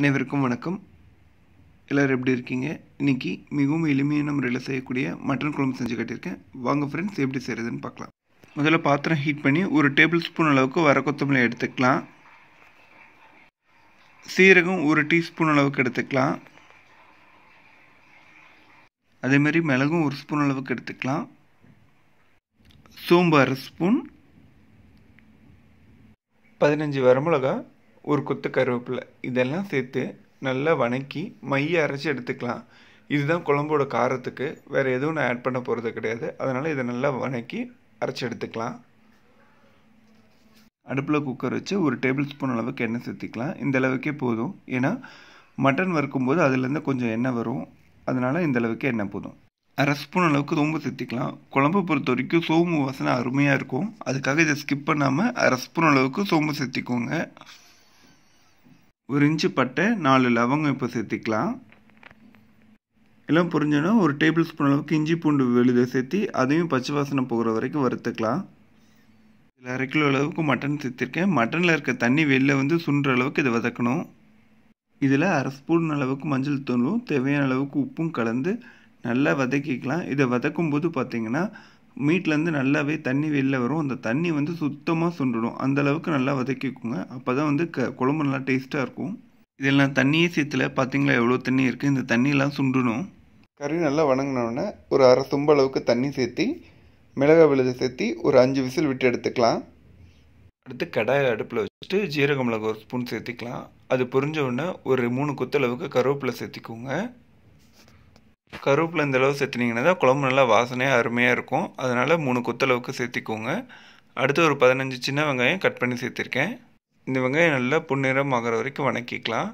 அனைவருக்கும் வணக்கம் எல்லோரும் எப்படி இருக்கீங்க இன்றைக்கி மிகவும் எளிமையான முறையில் செய்யக்கூடிய மட்டன் குழம்பு செஞ்சு கட்டியிருக்கேன் வாங்க ஃப்ரெண்ட்ஸ் எப்படி செய்கிறதுன்னு பார்க்கலாம் முதல்ல பாத்திரம் ஹீட் பண்ணி ஒரு டேபிள் ஸ்பூன் அளவுக்கு வர கொத்தமல்லி எடுத்துக்கலாம் சீரகம் ஒரு டீஸ்பூன் அளவுக்கு எடுத்துக்கலாம் அதேமாதிரி மிளகும் ஒரு ஸ்பூன் அளவுக்கு எடுத்துக்கலாம் சோம்பு அரை ஸ்பூன் பதினஞ்சு வரமிளகா ஒரு கொத்து கருவேப்பிலை இதெல்லாம் சேர்த்து நல்லா வணக்கி மைய அரைச்சி எடுத்துக்கலாம் இதுதான் குழம்போட காரத்துக்கு வேறு எதுவும் நான் ஆட் பண்ண போகிறது கிடையாது அதனால் இதை நல்லா வணக்கி அரைச்சி எடுத்துக்கலாம் அடுப்பில் குக்கர் வச்சு ஒரு டேபிள் ஸ்பூன் அளவுக்கு எண்ணெய் சேர்த்திக்கலாம் இந்த அளவுக்கே போதும் ஏன்னா மட்டன் வறுக்கும்போது அதுலேருந்து கொஞ்சம் எண்ணெய் வரும் அதனால் இந்த அளவுக்கு எண்ணெய் போதும் அரை ஸ்பூன் அளவுக்கு ரொம்ப சேர்த்திக்கலாம் குழம்பு பொறுத்த வரைக்கும் சோம்பு வாசனை அருமையாக இருக்கும் அதுக்காக இதை ஸ்கிப் பண்ணாமல் அரை ஸ்பூன் அளவுக்கு சோம்பு சேர்த்திக்கோங்க ஒரு இஞ்சி பட்டை நாலு லவங்கம் இப்போ சேர்த்திக்கலாம் எல்லாம் புரிஞ்சோன்னா ஒரு டேபிள் ஸ்பூன் அளவுக்கு இஞ்சி பூண்டு விழுத சேர்த்து அதையும் பச்சை வாசனை போகிற வரைக்கும் வறுத்துக்கலாம் இதில் அரை கிலோ அளவுக்கு மட்டன் சேர்த்துருக்கேன் மட்டனில் இருக்க தண்ணி வெளில வந்து சுன்ற அளவுக்கு இதை வதக்கணும் இதில் அரை ஸ்பூன் அளவுக்கு மஞ்சள் தூளும் தேவையான அளவுக்கு உப்பும் கலந்து நல்லா வதக்கிக்கலாம் இதை வதக்கும் போது பார்த்திங்கன்னா மீட்லேருந்து நல்லாவே தண்ணி வெளில வரும் அந்த தண்ணி வந்து சுத்தமாக சுண்டுடும் அந்தளவுக்கு நல்லா வதக்கிக்கோங்க அப்போ தான் வந்து க குழம்பு நல்லா டேஸ்ட்டாக இருக்கும் இதெல்லாம் தண்ணியே சேர்த்துல பார்த்தீங்களா எவ்வளோ தண்ணி இருக்குது இந்த தண்ணியெல்லாம் சுண்டணும் கறி நல்லா வணங்கினோடனே ஒரு அரை சொம்ப அளவுக்கு தண்ணி சேர்த்தி மிளகா விழுத சேர்த்தி ஒரு அஞ்சு விசில் விட்டு எடுத்துக்கலாம் அடுத்து கடாய் அடுப்பில் வச்சுட்டு ஜீரக மிளகு ஒரு ஸ்பூன் சேர்த்திக்கலாம் அது பொரிஞ்ச உடனே ஒரு மூணு குத்தளவுக்கு கருவேப்பிலை சேர்த்திக்கோங்க கருவேப்பிலை இந்தளவு சேர்த்துனீங்கன்னா தான் குழம்பு நல்லா வாசனையாக அருமையாக இருக்கும் அதனால் மூணு கொத்தளவுக்கு சேர்த்திக்கோங்க அடுத்து ஒரு பதினஞ்சு சின்ன வெங்காயம் கட் பண்ணி சேர்த்துருக்கேன் இந்த வெங்காயம் நல்லா புன்னிறம் ஆகிற வரைக்கும் வணக்கிக்கலாம்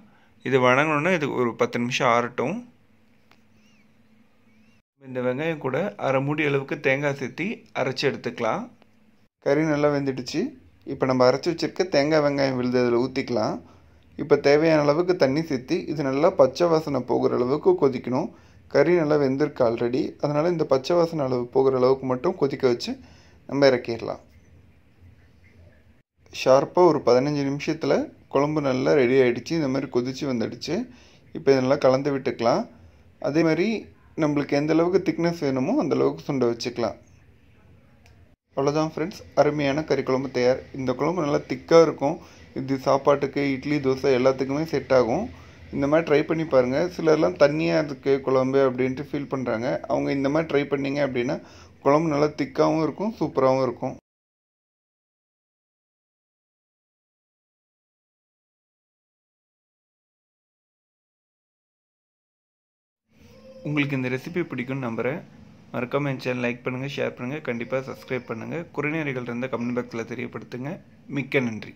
இது வணங்கணுன்னா இது ஒரு பத்து நிமிஷம் ஆறட்டும் இந்த வெங்காயம் கூட அரை மூடி அளவுக்கு தேங்காய் சேர்த்தி அரைச்சி எடுத்துக்கலாம் கறி நல்லா வெந்துடுச்சு இப்போ நம்ம அரைச்சி வச்சுருக்க தேங்காய் வெங்காயம் விழுது அதில் ஊற்றிக்கலாம் இப்போ தேவையான அளவுக்கு தண்ணி சேர்த்து இது நல்லா பச்சை வாசனை போகிற அளவுக்கு கொதிக்கணும் கறி நல்லா வெந்திருக்கு ஆல்ரெடி அதனால் இந்த பச்சை வாசனை அளவு போகிற அளவுக்கு மட்டும் கொதிக்க வச்சு நம்ம இறக்கிடலாம் ஷார்ப்பாக ஒரு பதினஞ்சு நிமிஷத்தில் குழம்பு நல்லா ரெடி ஆகிடுச்சு இந்த மாதிரி கொதித்து வந்துடுச்சு இப்போ இதெல்லாம் கலந்து விட்டுக்கலாம் அதே மாதிரி நம்மளுக்கு எந்த அளவுக்கு திக்னஸ் வேணுமோ அந்த அளவுக்கு சுண்டை வச்சுக்கலாம் அவ்வளோதான் ஃப்ரெண்ட்ஸ் அருமையான கறி குழம்பு தயார் இந்த குழம்பு நல்லா திக்காக இருக்கும் இது சாப்பாட்டுக்கு இட்லி தோசை எல்லாத்துக்குமே செட் ஆகும் இந்த மாதிரி ட்ரை பண்ணி பாருங்கள் சிலர்லாம் தண்ணியாக இருக்கு குழம்பு அப்படின்ட்டு ஃபீல் பண்ணுறாங்க அவங்க இந்த மாதிரி ட்ரை பண்ணிங்க அப்படின்னா குழம்பு நல்லா திக்காகவும் இருக்கும் சூப்பராகவும் இருக்கும் உங்களுக்கு இந்த ரெசிபி பிடிக்கும்னு நம்புகிறேன் மறக்காமல் என் சேனல் லைக் பண்ணுங்கள் ஷேர் பண்ணுங்கள் கண்டிப்பாக சப்ஸ்கிரைப் பண்ணுங்கள் குறைநேரிகள் இருந்த கமெண்ட் பாக்ஸில் தெரியப்படுத்துங்க மிக்க நன்றி